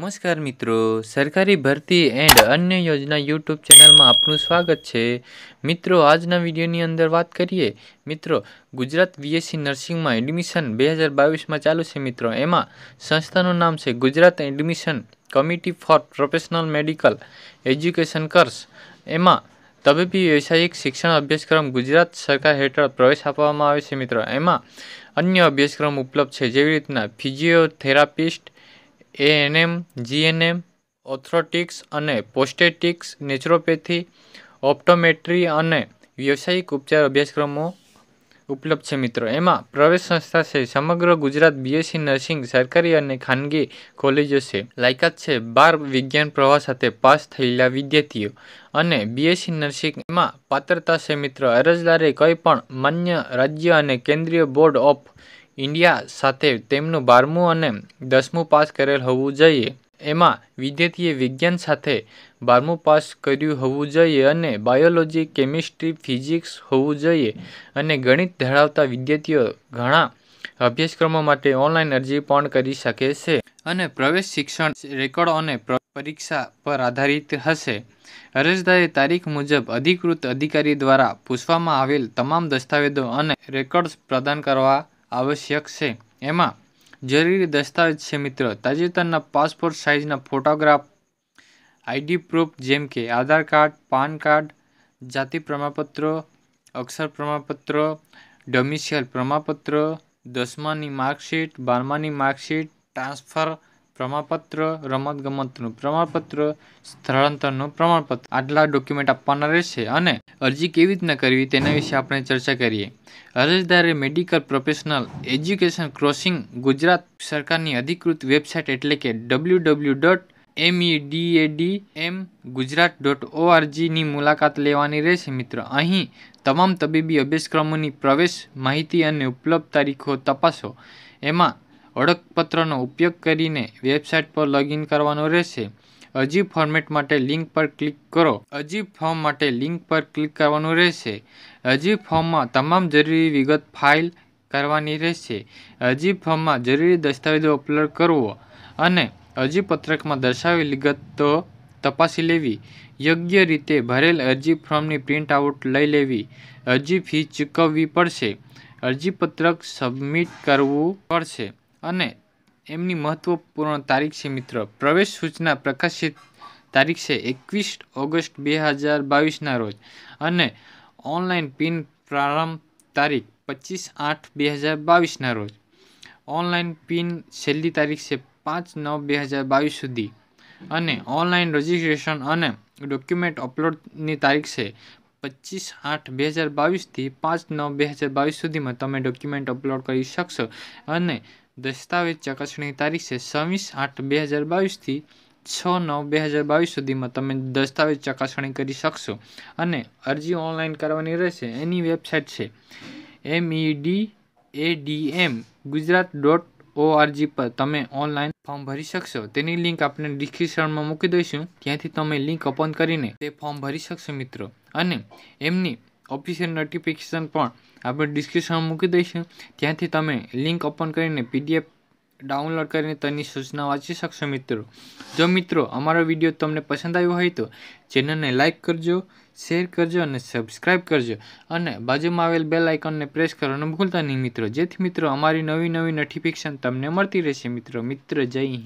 નમસ્કાર મિત્રો સરકારી ભરતી એન્ડ અન્ય યોજના યુટ્યુબ ચેનલમાં આપનું સ્વાગત છે મિત્રો આજના વિડીયોની અંદર વાત કરીએ મિત્રો ગુજરાત બીએસસી નર્સિંગમાં એડમિશન બે હજાર બાવીસમાં ચાલુ છે મિત્રો એમાં સંસ્થાનું નામ છે Gujarat admission committee for professional medical education courses એમાં તબીબી વ્યવસાયિક શિક્ષણ અભ્યાસક્રમ ગુજરાત સરકાર હેઠળ પ્રવેશ આપવામાં આવે છે મિત્રો એમાં અન્ય અભ્યાસક્રમ ઉપલબ્ધ છે જેવી રીતના ફિઝિયોથેરાપિસ્ટ એએનએમ જીએનએમ ઓર્થોટિક્સ અને પોસ્ટેટિક્સ નેચરોપેથી ઓપ્ટોમેટ્રી અને વ્યવસાયિક ઉપચાર અભ્યાસક્રમો ઉપલબ્ધ છે મિત્રો એમાં પ્રવેશ સંસ્થા છે સમગ્ર ગુજરાત બીએસસી નર્સિંગ સરકારી અને ખાનગી કોલેજો છે લાયકાત છે બાર વિજ્ઞાન પ્રવાહ સાથે પાસ થયેલા વિદ્યાર્થીઓ અને બીએસસી નર્સિંગમાં પાત્રતા છે મિત્રો અરજદારે કંઈ પણ માન્ય રાજ્ય અને કેન્દ્રીય બોર્ડ ઓફ ઇન્ડિયા સાથે તેમનું બારમું અને દસમું પાસ કરેલ હોવું જોઈએ એમાં વિદ્યાર્થીએ વિજ્ઞાન સાથે બારમું પાસ કર્યું હોવું જોઈએ અને બાયોલોજી કેમિસ્ટ્રી ફિઝિક્સ હોવું જોઈએ અને ગણિત ધરાવતા વિદ્યાર્થીઓ ઘણા અભ્યાસક્રમો માટે ઓનલાઈન અરજી પણ કરી શકે છે અને પ્રવેશ શિક્ષણ રેકોર્ડ અને પરીક્ષા પર આધારિત હશે અરજદારે તારીખ મુજબ અધિકૃત અધિકારી દ્વારા પૂછવામાં આવેલ તમામ દસ્તાવેજો અને રેકોર્ડ્સ પ્રદાન કરવા આવશ્યક છે એમાં જરૂરી દસ્તાવેજ છે મિત્ર તાજેતરના પાસપોર્ટ સાઇઝના ફોટોગ્રાફ આઈડી પ્રૂફ જેમ કે આધાર કાર્ડ પાન કાર્ડ જાતિ પ્રમાણપત્રો અક્ષર પ્રમાણપત્રો ડોમિસિયલ પ્રમાણપત્ર દસમાની માર્કશીટ બારમાની માર્કશીટ ટ્રાન્સફર પ્રમાણપત્ર રમતગમતનું પ્રમાણપત્ર સ્થળાંતરનું પ્રમાણપત્ર આટલા ડોક્યુમેન્ટ આપવાના રહેશે અને અરજી કેવી રીતના કરવી તેના વિશે આપણે ચર્ચા કરીએ અરજદારે medical professional education courses Gujarat સરકારની અધિકૃત વેબસાઇટ એટલે કે W W dot M E D A D M Gujarat dot ઓઆરજીની મુલાકાત લેવાની રહેશે મિત્ર અહીં તમામ તબીબી અભ્યાસક્રમોની પ્રવેશ માહિતી અને ઉપલબ્ધ તારીખો તપાસો એમાં ઓળખપત્રનો ઉપયોગ કરીને વેબસાઇટ પર લોગિન કરવાનો રહેશે અરજી ફોર્મેટ માટે લિંક પર ક્લિક કરો અરજી ફોર્મ માટે લિંક પર ક્લિક કરવાનું રહેશે અરજી ફોર્મમાં તમામ જરૂરી વિગત ફાઇલ કરવાની રહેશે અરજી ફોર્મમાં જરૂરી દસ્તાવેજો અપલોડ કરવો અને અરજી પત્રકમાં દર્શાવેલી વિગતો તપાસી લેવી યોગ્ય રીતે ભરેલ અરજી ફોર્મની પ્રિન્ટ આઉટ લઈ લેવી અરજી ફી ચૂકવવી પડશે અરજીપત્રક સબમિટ કરવું પડશે અને એમની મહત્વપૂર્ણ તારીખ છે મિત્ર પ્રવેશ સૂચના પ્રકાશિત તારીખ છે એકવીસ ઓગસ્ટ બે હજાર બાવીસના રોજ અને ઓનલાઈન પિન પ્રારંભ તારીખ પચીસ આઠ બે હજાર બાવીસના રોજ ઓનલાઈન પિન છેલ્લી તારીખ છે પાંચ નવ બે હજાર બાવીસ સુધી અને ઓનલાઈન રજિસ્ટ્રેશન અને ડોક્યુમેન્ટ અપલોડની તારીખ છે પચીસ આઠ બે હજાર બાવીસથી પાંચ નવ બે હજાર બાવીસ સુધીમાં તમે ડોક્યુમેન્ટ અપલોડ કરી શકશો અને દસ્તાવેજ ચકાસણી તારીખ છે છવ્વીસ આઠ બે હજાર બાવીસથી છ નવ બે હજાર બાવીસ સુધીમાં તમે દસ્તાવેજ ચકાસણી કરી શકશો અને અરજી ઓનલાઈન કરવાની રહેશે એની વેબસાઇટ છે M D A D M Gujarat dot O R G પર તમે ઓનલાઈન ફોર્મ ભરી શકશો તેની લિંક આપણે ડિસ્ક્રિપ્શનમાં મૂકી દઈશું ત્યાંથી તમે લિંક ઓપન કરીને તે ફોર્મ ભરી શકશો મિત્રો અને એમની ઓફિશિયલ નોટિફિકેશન પણ આપણે ડિસ્ક્રિપ્શનમાં મૂકી દઈશું ત્યાંથી તમે લિંક ઓપન કરીને પીડીએફ ડાઉનલોડ કરીને તેની સૂચના વાંચી શકશો મિત્રો જો મિત્રો અમારો વિડીયો તમને પસંદ આવ્યો હોય તો ચેનલને લાઇક કરજો શેર કરજો અને સબસ્ક્રાઇબ કરજો અને બાજુમાં આવેલ બે લાઇકનને પ્રેસ કરવાનું ભૂલતા નહીં મિત્રો જેથી મિત્રો અમારી નવી નવી નોટિફિકેશન તમને મળતી રહેશે મિત્રો મિત્ર જય